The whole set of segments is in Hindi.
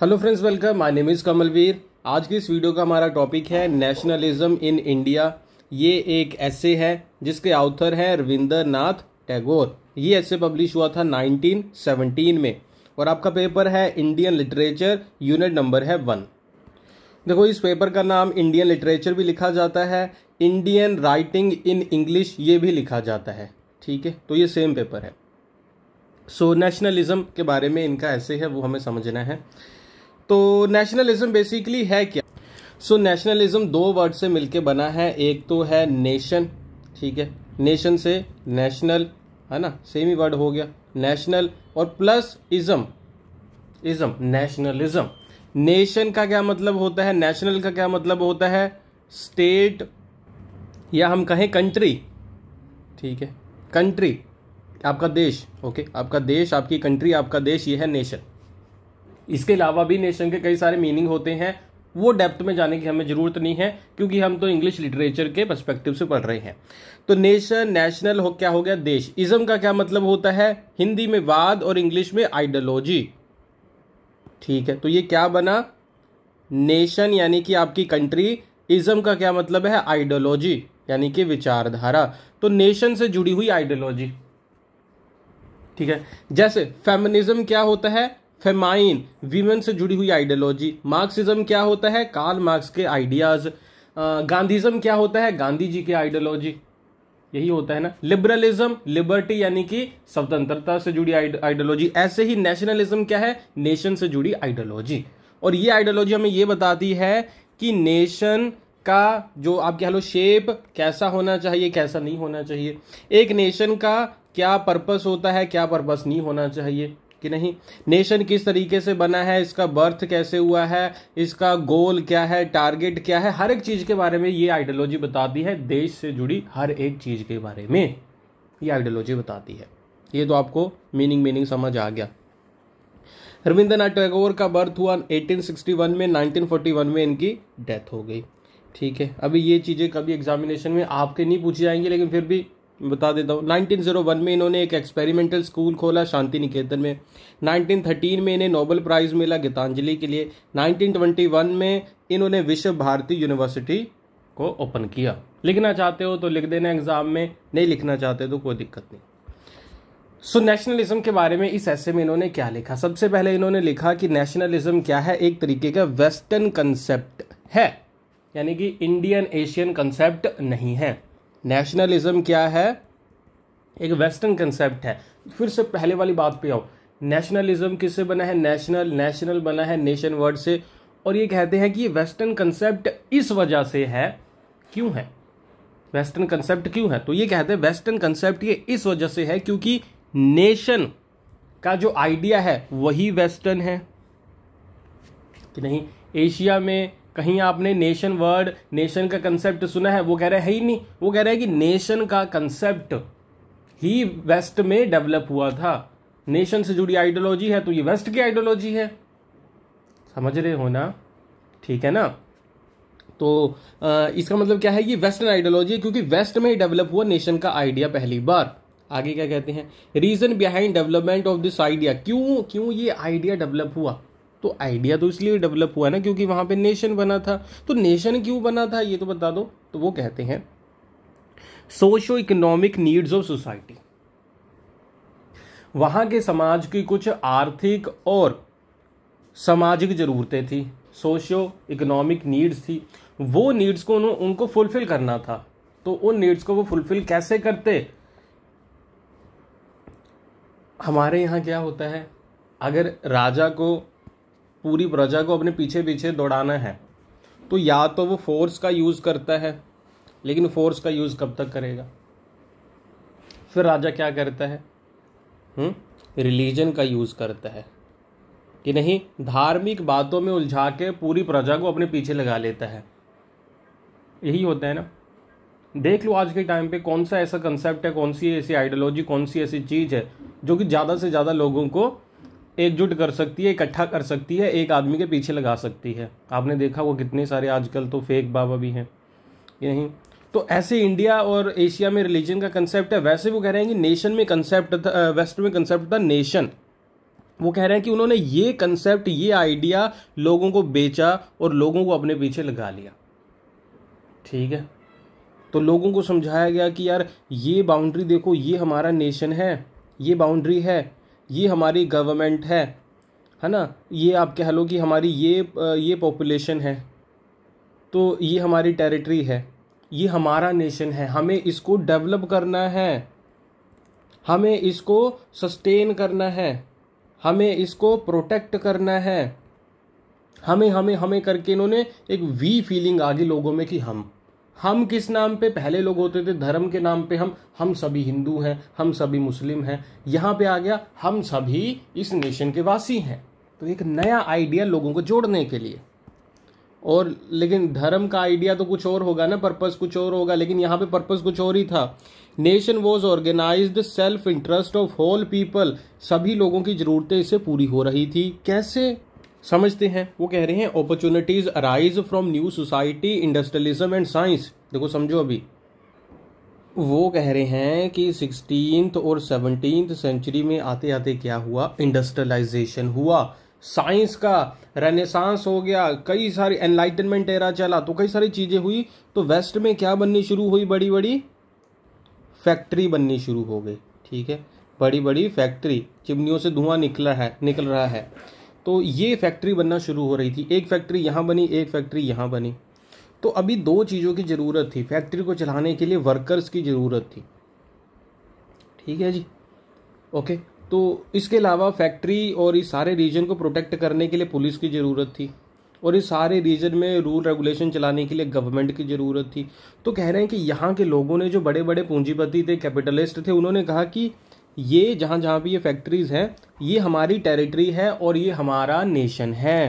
Hello friends welcome my name is Kamalveer आज की इस वीडियो का हमारा टॉपिक है नेशनलिज्म इन इंडिया ये एक ऐसे है जिसके ऑथर हैं रविंद्र नाथ टैगोर ये ऐसे पब्लिश हुआ था 1917 में और आपका पेपर है इंडियन लिटरेचर यूनिट नंबर है वन देखो इस पेपर का नाम इंडियन लिटरेचर भी लिखा जाता है इंडियन राइटिंग इन इंग्लिश ये भी लिखा जाता है ठीक है तो ये सेम पेपर है सो so, नेशनलिज्म के बारे में इनका ऐसे है वो हमें समझना है तो नेशनलिज्म बेसिकली है क्या सो so, नेशनलिज्म दो वर्ड से मिलके बना है एक तो है नेशन ठीक है नेशन से नेशनल है ना सेम ही वर्ड हो गया नेशनल और plus ism ism nationalism nation का क्या मतलब होता है नेशनल का क्या मतलब होता है स्टेट या हम कहें कंट्री ठीक है कंट्री आपका देश ओके आपका देश आपकी कंट्री आपका देश ये है नेशन इसके अलावा भी नेशन के कई सारे मीनिंग होते हैं वो डेप्थ में जाने की हमें ज़रूरत नहीं है क्योंकि हम तो इंग्लिश लिटरेचर के पर्सपेक्टिव से पढ़ रहे हैं तो नेशन नेशनल हो क्या हो गया देश इज़म का क्या मतलब होता है हिंदी में वाद और इंग्लिश में आइडियोलॉजी ठीक है तो ये क्या बना नेशन यानी कि आपकी कंट्री इज़म का क्या मतलब है आइडियोलॉजी यानी कि विचारधारा तो नेशन से जुड़ी हुई आइडियोलॉजी ठीक है जैसे फेमिनिज्म क्या होता है फेमाइन वीमेन से जुड़ी हुई आइडियोलॉजी मार्क्सिज्म क्या होता है कार्ल मार्क्स के आइडियाज गांधीज्म क्या होता है गांधी जी के आइडियोलॉजी यही होता है ना लिबरलिज्म लिबर्टी यानी कि स्वतंत्रता से जुड़ी आइडियोलॉजी ऐसे ही नेशनलिज्म क्या है नेशन से जुड़ी आइडियोलॉजी और ये आइडियोलॉजी हमें ये बताती है कि नेशन का जो आप कह लो शेप कैसा होना चाहिए कैसा नहीं होना चाहिए एक नेशन का क्या पर्पस होता है क्या पर्पस नहीं होना चाहिए कि नहीं नेशन किस तरीके से बना है इसका बर्थ कैसे हुआ है इसका गोल क्या है टारगेट क्या है हर एक चीज़ के बारे में ये आइडियोलॉजी बताती है देश से जुड़ी हर एक चीज़ के बारे में ये आइडियोलॉजी बताती है ये तो आपको मीनिंग मीनिंग समझ आ गया रविंद्रनाथ टैगोर का बर्थ हुआ 1861 में 1941 में इनकी डेथ हो गई ठीक है अभी ये चीज़ें कभी एग्जामिनेशन में आपके नहीं पूछी जाएंगी लेकिन फिर भी बता देता हूँ 1901 में इन्होंने एक एक्सपेरिमेंटल स्कूल खोला शांति निकेतन में 1913 में इन्हें नोबल प्राइज़ मिला गीतांजलि के लिए 1921 में इन्होंने विश्व भारती यूनिवर्सिटी को ओपन किया लिखना चाहते हो तो लिख देना एग्ज़ाम में नहीं लिखना चाहते तो कोई दिक्कत नहीं सो so, नेशनलिज्म के बारे में इस ऐसे में इन्होंने क्या लिखा सबसे पहले इन्होंने लिखा कि नेशनलिज्म क्या है एक तरीके का वेस्टर्न कंसेप्ट है यानी कि इंडियन एशियन कंसेप्ट नहीं है नेशनलिज्म क्या है एक वेस्टर्न कंसेप्ट है फिर से पहले वाली बात पे आओ नेशनलिज्म किससे बना है नेशनल नेशनल बना है नेशन वर्ड से और ये कहते हैं कि वेस्टर्न कंसेप्ट इस वजह से है क्यों है वेस्टर्न कंसेप्ट क्यों है तो ये कहते हैं वेस्टर्न कंसेप्ट ये इस वजह से है क्योंकि नेशन का जो आइडिया है वही वेस्टर्न है कि नहीं एशिया में कहीं आपने नेशन वर्ड नेशन का कंसेप्ट सुना है वो कह रहा है ही नहीं वो कह रहा है कि नेशन का कंसेप्ट ही वेस्ट में डेवलप हुआ था नेशन से जुड़ी आइडियोलॉजी है तो ये वेस्ट की आइडियोलॉजी है समझ रहे हो ना ठीक है ना तो आ, इसका मतलब क्या है ये वेस्टर्न आइडियोलॉजी है क्योंकि वेस्ट में ही डेवलप हुआ नेशन का आइडिया पहली बार आगे क्या कहते हैं reason behind development of this idea क्यों क्यों ये आइडिया डेवलप हुआ तो आइडिया तो इसलिए डेवलप हुआ ना क्योंकि वहाँ पे नेशन बना था तो नेशन क्यों बना था ये तो बता दो तो वो कहते हैं socio economic needs of society वहाँ के समाज की कुछ आर्थिक और सामाजिक ज़रूरतें थी सोशो इकोनॉमिक नीड्स थी वो नीड्स को उनको फुलफिल करना था तो उन नीड्स को वो फुलफिल कैसे करते हमारे यहाँ क्या होता है अगर राजा को पूरी प्रजा को अपने पीछे पीछे दौड़ाना है तो या तो वो फोर्स का यूज़ करता है लेकिन फोर्स का यूज़ कब तक करेगा फिर राजा क्या करता है रिलीजन हम्म? का यूज़ करता है कि नहीं धार्मिक बातों में उलझा के पूरी प्रजा को अपने पीछे लगा लेता है यही होता है ना देख लो आज के टाइम पे कौन सा ऐसा कंसेप्ट है कौन सी ऐसी आइडियोलॉजी कौन सी ऐसी चीज़ है जो कि ज़्यादा से ज़्यादा लोगों को एकजुट कर सकती है इकट्ठा कर सकती है एक आदमी के पीछे लगा सकती है आपने देखा वो कितने सारे आजकल तो फेक बाबा भी हैं यहीं तो ऐसे इंडिया और एशिया में रिलीजन का कंसेप्ट है वैसे वो कह रहे हैं कि नेशन में कंसेप्ट था वेस्ट में कंसेप्ट था नेशन वो कह रहे हैं कि उन्होंने ये कंसेप्ट ये आइडिया लोगों को बेचा और लोगों को अपने पीछे लगा लिया ठीक है तो लोगों को समझाया गया कि यार ये बाउंड्री देखो ये हमारा नेशन है ये बाउंड्री है ये हमारी गवर्नमेंट है है ना ये आप कह लो कि हमारी ये ये पॉपुलेशन है तो ये हमारी टेरिटरी है ये हमारा नेशन है हमें इसको डेवलप करना है हमें इसको सस्टेन करना है हमें इसको प्रोटेक्ट करना है हमें हमें हमें करके इन्होंने एक वी फीलिंग आ गई लोगों में कि हम हम किस नाम पे पहले लोग होते थे धर्म के नाम पे हम हम सभी हिंदू हैं हम सभी मुस्लिम हैं यहाँ पे आ गया हम सभी इस नेशन के वासी हैं तो एक नया आइडिया लोगों को जोड़ने के लिए और लेकिन धर्म का आइडिया तो कुछ और होगा ना पर्पस कुछ और होगा लेकिन यहाँ पे पर्पस कुछ और ही था nation was organize self interest of whole people सभी लोगों की जरूरतें इसे पूरी हो रही थी कैसे समझते हैं वो कह रहे हैं opportunities arise from new society industrialism and science देखो समझो अभी वो कह रहे हैं कि सिक्सटीन और सेवनटीन सेंचुरी में आते आते क्या हुआ इंडस्ट्रियलाइजेशन हुआ साइंस का रेनेसांस हो गया कई सारी एनलाइटनमेंट एरा चला तो कई सारी चीज़ें हुई तो वेस्ट में क्या बननी शुरू हुई बड़ी बड़ी फैक्ट्री बननी शुरू हो गई ठीक है बड़ी बड़ी फैक्ट्री चिमनियों से धुआं निकला है निकल रहा है तो ये फैक्ट्री बनना शुरू हो रही थी एक फैक्ट्री यहाँ बनी एक फैक्ट्री यहाँ बनी तो अभी दो चीज़ों की ज़रूरत थी फैक्ट्री को चलाने के लिए वर्कर्स की ज़रूरत थी ठीक है जी ओके तो इसके अलावा फैक्ट्री और इस सारे रीजन को प्रोटेक्ट करने के लिए पुलिस की ज़रूरत थी और इस सारे रीजन में रूल रेगुलेशन चलाने के लिए गवर्नमेंट की ज़रूरत थी तो कह रहे हैं कि यहाँ के लोगों ने जो बड़े बड़े पूंजीपति थे कैपिटलिस्ट थे उन्होंने कहा कि ये जहाँ जहाँ भी ये फैक्ट्रीज़ हैं ये हमारी टेरिटरी है और ये हमारा नेशन है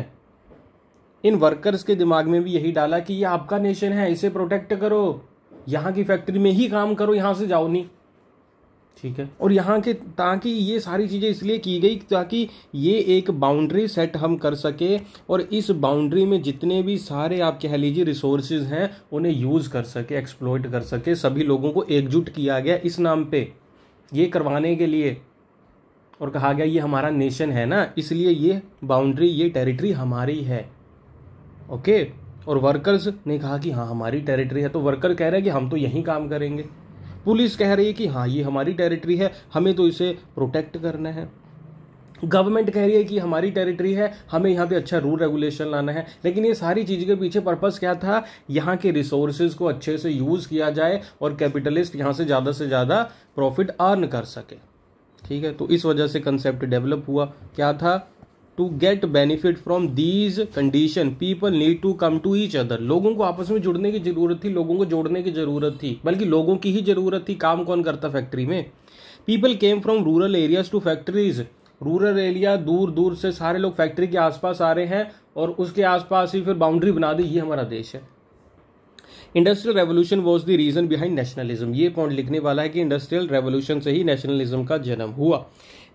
इन वर्कर्स के दिमाग में भी यही डाला कि ये आपका नेशन है इसे प्रोटेक्ट करो यहाँ की फैक्ट्री में ही काम करो यहाँ से जाओ नहीं ठीक है और यहाँ के ताकि ये सारी चीज़ें इसलिए की गई ताकि ये एक बाउंड्री सेट हम कर सके और इस बाउंड्री में जितने भी सारे आप कह लीजिए रिसोर्स हैं उन्हें यूज़ कर सके एक्सप्लोइट कर सके सभी लोगों को एकजुट किया गया इस नाम पे ये करवाने के लिए और कहा गया ये हमारा नेशन है ना इसलिए ये बाउंड्री ये टेरिटरी हमारी है ओके और वर्कर्स ने कहा कि हाँ हमारी टेरिटरी है तो वर्कर कह रहे हैं कि हम तो यहीं काम करेंगे पुलिस कह रही है कि हाँ ये हमारी टेरिटरी है हमें तो इसे प्रोटेक्ट करना है गवर्नमेंट कह रही है कि हमारी टेरिटरी है हमें यहाँ पे अच्छा रूल रेगुलेशन लाना है लेकिन ये सारी चीज़ के पीछे पर्पस क्या था यहाँ के रिसोर्सेज को अच्छे से यूज़ किया जाए और कैपिटलिस्ट यहाँ से ज़्यादा से ज़्यादा प्रॉफिट अर्न कर सके ठीक है तो इस वजह से कंसेप्ट डेवलप हुआ क्या था to get benefit from these condition people need to come to each other लोगों को आपस में जुड़ने की जरूरत थी लोगों को जोड़ने की जरूरत थी बल्कि लोगों की ही जरूरत थी काम कौन करता फैक्ट्री में people came from rural areas to factories rural area दूर दूर से सारे लोग फैक्ट्री के आसपास आ रहे हैं और उसके आसपास ही फिर बाउंड्री बना दी ये हमारा देश है industrial revolution was the reason behind nationalism ये पॉइंट लिखने वाला है कि इंडस्ट्रियल रेवोल्यूशन से ही नेशनलिज्म का जन्म हुआ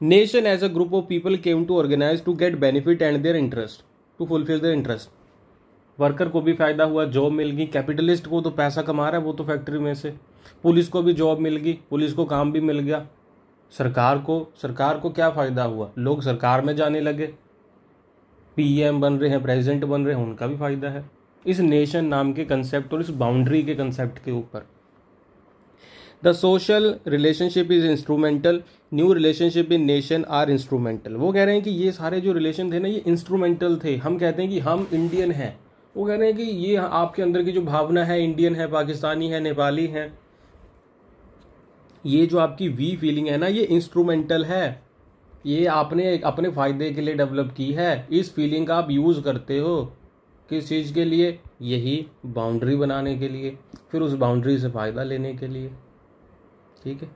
nation as a group of people came to organize to get benefit and their interest to fulfill their interest worker को भी फायदा हुआ जॉब मिल गई कैपिटलिस्ट को तो पैसा कमा रहा है वो तो फैक्ट्री में से पुलिस को भी जॉब मिल गई पुलिस को काम भी मिल गया सरकार को सरकार को क्या फ़ायदा हुआ लोग सरकार में जाने लगे पीएम बन रहे हैं प्रेसिडेंट बन रहे हैं उनका भी फ़ायदा है इस नेशन नाम के कंसेप्ट और इस बाउंड्री के कंसेप्ट के ऊपर the social relationship is instrumental new relationship in nation are instrumental वो कह रहे हैं कि ये सारे जो रिलेशन थे ना ये इंस्ट्रूमेंटल थे हम कहते हैं कि हम इंडियन हैं वो कह रहे हैं कि ये आपके अंदर की जो भावना है इंडियन है पाकिस्तानी है नेपाली है ये जो आपकी वी फीलिंग है ना ये इंस्ट्रूमेंटल है ये आपने अपने फ़ायदे के लिए डेवलप की है इस फीलिंग का आप यूज़ करते हो किस चीज़ के लिए यही बाउंड्री बनाने के लिए फिर उस बाउंड्री से फ़ायदा लेने के लिए ठीक है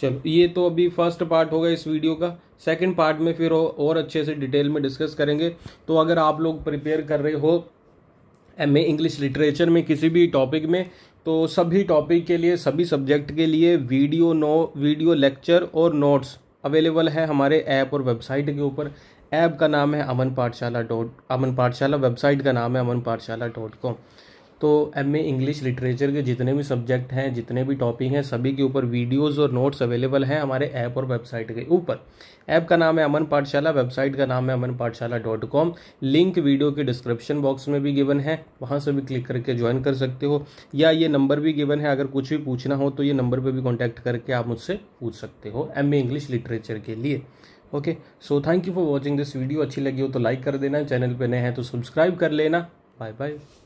चलो ये तो अभी फर्स्ट पार्ट होगा इस वीडियो का सेकंड पार्ट में फिर और अच्छे से डिटेल में डिस्कस करेंगे तो अगर आप लोग प्रिपेयर कर रहे हो एम ए इंग्लिश लिटरेचर में किसी भी टॉपिक में तो सभी टॉपिक के लिए सभी सब्जेक्ट के लिए वीडियो नो वीडियो लेक्चर और नोट्स अवेलेबल है हमारे ऐप और वेबसाइट के ऊपर ऐप का नाम है अमन पाठशाला डॉट अमन पाठशाला वेबसाइट का नाम है अमन पाठशाला डॉट कॉम तो एम ए इंग्लिश लिटरेचर के जितने भी सब्जेक्ट हैं जितने भी टॉपिक हैं सभी के ऊपर वीडियोस और नोट्स अवेलेबल हैं हमारे ऐप और वेबसाइट के ऊपर ऐप का नाम है अमन पाठशाला वेबसाइट का नाम है Aman Pathshala dot com link video के डिस्क्रिप्शन बॉक्स में भी गिवन है वहाँ से भी क्लिक करके ज्वाइन कर सकते हो या ये नंबर भी गिवन है अगर कुछ भी पूछना हो तो ये नंबर पर भी कॉन्टैक्ट करके आप मुझसे पूछ सकते हो एम ए इंग्लिश लिटरेचर के लिए okay so thank you for watching this video अच्छी लगी हो तो लाइक कर देना चैनल पर नए हैं तो सब्सक्राइब कर लेना बाय बाय